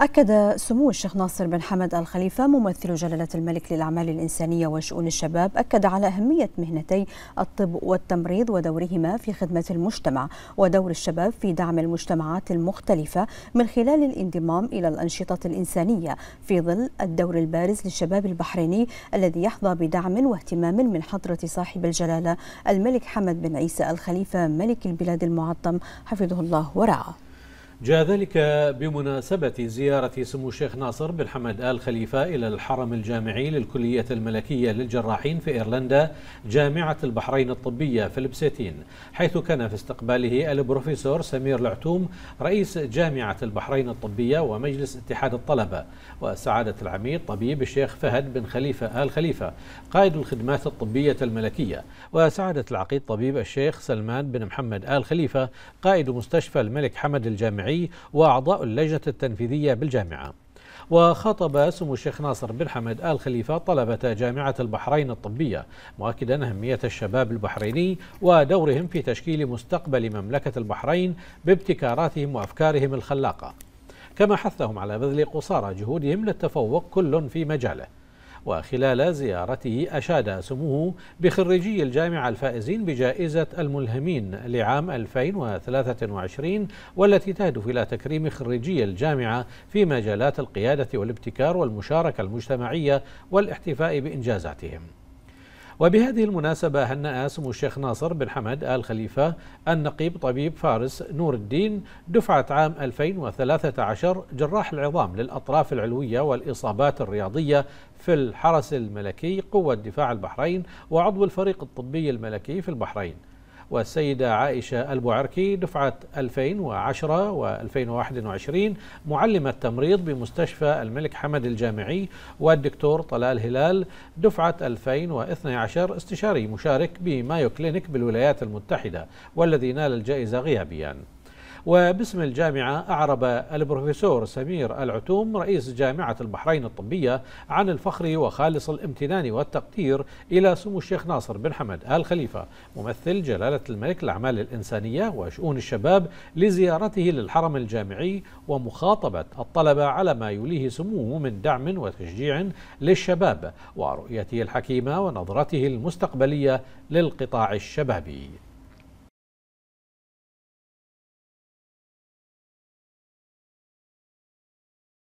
أكد سمو الشيخ ناصر بن حمد الخليفة ممثل جلالة الملك للأعمال الإنسانية وشؤون الشباب أكد على أهمية مهنتي الطب والتمريض ودورهما في خدمة المجتمع ودور الشباب في دعم المجتمعات المختلفة من خلال الانضمام إلى الأنشطة الإنسانية في ظل الدور البارز للشباب البحريني الذي يحظى بدعم واهتمام من حضرة صاحب الجلالة الملك حمد بن عيسى الخليفة ملك البلاد المعظم حفظه الله ورعاه جاء ذلك بمناسبة زيارة سمو الشيخ ناصر بن حمد آل خليفة إلى الحرم الجامعي للكلية الملكية للجراحين في إيرلندا جامعة البحرين الطبية في البسيتين حيث كان في استقباله البروفيسور سمير العتوم رئيس جامعة البحرين الطبية ومجلس اتحاد الطلبة وسعادة العميد طبيب الشيخ فهد بن خليفة آل خليفة قائد الخدمات الطبية الملكية وسعادة العقيد طبيب الشيخ سلمان بن محمد آل خليفة قائد مستشفى الملك حمد الجامعي الشرعي وأعضاء اللجنة التنفيذية بالجامعة وخاطب سمو الشيخ ناصر بن حمد آل خليفة طلبة جامعة البحرين الطبية مؤكدا أهمية الشباب البحريني ودورهم في تشكيل مستقبل مملكة البحرين بابتكاراتهم وأفكارهم الخلاقة كما حثهم على بذل قصارى جهودهم للتفوق كل في مجاله وخلال زيارته أشاد سموه بخريجي الجامعة الفائزين بجائزة الملهمين لعام 2023 والتي تهدف إلى تكريم خريجي الجامعة في مجالات القيادة والابتكار والمشاركة المجتمعية والاحتفاء بإنجازاتهم وبهذه المناسبة هنأ سمو الشيخ ناصر بن حمد آل خليفة النقيب طبيب فارس نور الدين دفعة عام 2013 جراح العظام للأطراف العلوية والإصابات الرياضية في الحرس الملكي قوة دفاع البحرين وعضو الفريق الطبي الملكي في البحرين والسيدة عائشة البوعركي دفعة 2010 و2021 معلمة تمريض بمستشفى الملك حمد الجامعي والدكتور طلال هلال دفعة 2012 استشاري مشارك بمايو كلينيك بالولايات المتحدة والذي نال الجائزة غيابيا وباسم الجامعة أعرب البروفيسور سمير العتوم رئيس جامعة البحرين الطبية عن الفخر وخالص الامتنان والتقدير إلى سمو الشيخ ناصر بن حمد آل خليفة ممثل جلالة الملك الأعمال الإنسانية وشؤون الشباب لزيارته للحرم الجامعي ومخاطبة الطلبة على ما يوليه سموه من دعم وتشجيع للشباب ورؤيته الحكيمة ونظرته المستقبلية للقطاع الشبابي